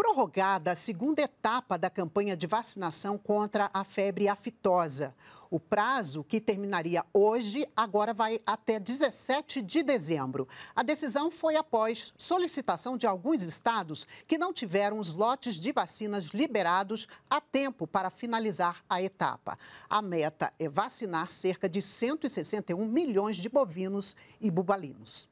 prorrogada a segunda etapa da campanha de vacinação contra a febre aftosa. O prazo, que terminaria hoje, agora vai até 17 de dezembro. A decisão foi após solicitação de alguns estados que não tiveram os lotes de vacinas liberados a tempo para finalizar a etapa. A meta é vacinar cerca de 161 milhões de bovinos e bubalinos.